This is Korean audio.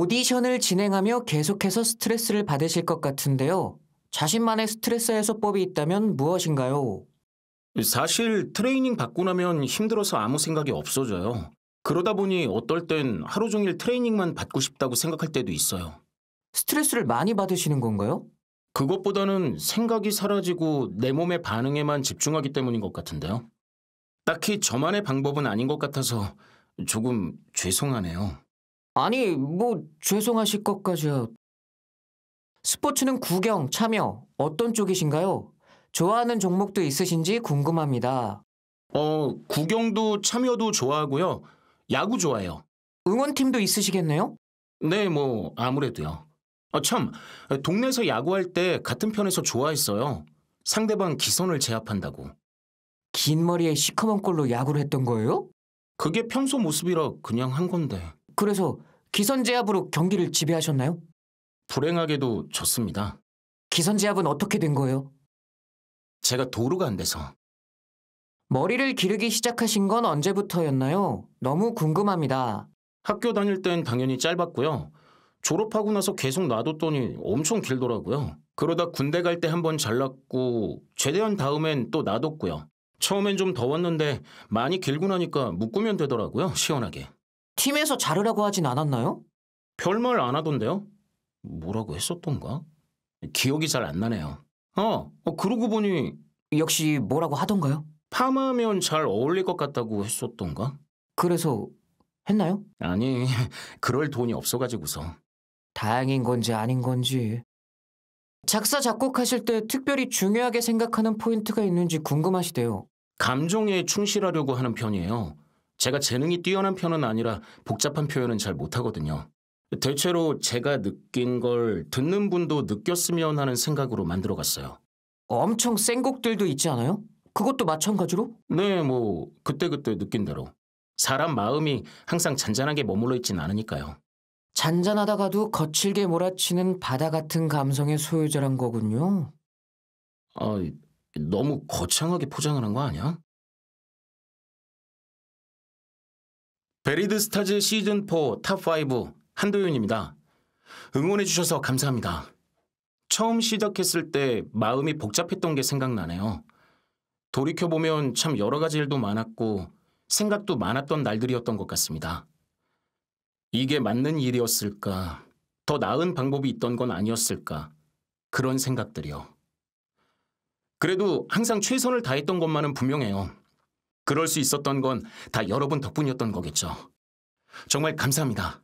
오디션을 진행하며 계속해서 스트레스를 받으실 것 같은데요. 자신만의 스트레스 해소법이 있다면 무엇인가요? 사실 트레이닝 받고 나면 힘들어서 아무 생각이 없어져요. 그러다 보니 어떨 땐 하루 종일 트레이닝만 받고 싶다고 생각할 때도 있어요. 스트레스를 많이 받으시는 건가요? 그것보다는 생각이 사라지고 내 몸의 반응에만 집중하기 때문인 것 같은데요. 딱히 저만의 방법은 아닌 것 같아서 조금 죄송하네요. 아니, 뭐 죄송하실 것까지야. 스포츠는 구경, 참여 어떤 쪽이신가요? 좋아하는 종목도 있으신지 궁금합니다. 어, 구경도 참여도 좋아하고요. 야구 좋아해요. 응원팀도 있으시겠네요? 네, 뭐 아무래도요. 아, 참, 동네에서 야구할 때 같은 편에서 좋아했어요. 상대방 기선을 제압한다고. 긴 머리에 시커먼 꼴로 야구를 했던 거예요? 그게 평소 모습이라 그냥 한 건데. 그래서 기선제압으로 경기를 지배하셨나요? 불행하게도 졌습니다. 기선제압은 어떻게 된 거예요? 제가 도루가 안 돼서. 머리를 기르기 시작하신 건 언제부터였나요? 너무 궁금합니다. 학교 다닐 땐 당연히 짧았고요. 졸업하고 나서 계속 놔뒀더니 엄청 길더라고요. 그러다 군대 갈 때 한 번 잘랐고 제대한 다음엔 또 놔뒀고요. 처음엔 좀 더웠는데 많이 길고 나니까 묶으면 되더라고요. 시원하게. 팀에서 자르라고 하진 않았나요? 별말 안 하던데요? 뭐라고 했었던가? 기억이 잘 안 나네요. 아, 어, 그러고 보니 역시 뭐라고 하던가요? 파마하면 잘 어울릴 것 같다고 했었던가? 그래서 했나요? 아니, 그럴 돈이 없어가지고서. 다행인 건지 아닌 건지. 작사, 작곡하실 때 특별히 중요하게 생각하는 포인트가 있는지 궁금하시대요. 감정에 충실하려고 하는 편이에요. 제가 재능이 뛰어난 편은 아니라 복잡한 표현은 잘 못하거든요. 대체로 제가 느낀 걸 듣는 분도 느꼈으면 하는 생각으로 만들어갔어요. 엄청 센 곡들도 있지 않아요? 그것도 마찬가지로? 네, 뭐 그때그때 느낀 대로. 사람 마음이 항상 잔잔하게 머물러 있진 않으니까요. 잔잔하다가도 거칠게 몰아치는 바다 같은 감성의 소유자란 거군요. 아, 너무 거창하게 포장을 한 거 아니야? 베리드 스타즈 시즌4 탑 5 한도윤입니다. 응원해주셔서 감사합니다. 처음 시작했을 때 마음이 복잡했던 게 생각나네요. 돌이켜보면 참 여러 가지 일도 많았고 생각도 많았던 날들이었던 것 같습니다. 이게 맞는 일이었을까? 더 나은 방법이 있던 건 아니었을까? 그런 생각들이요. 그래도 항상 최선을 다했던 것만은 분명해요. 그럴 수 있었던 건 다 여러분 덕분이었던 거겠죠. 정말 감사합니다.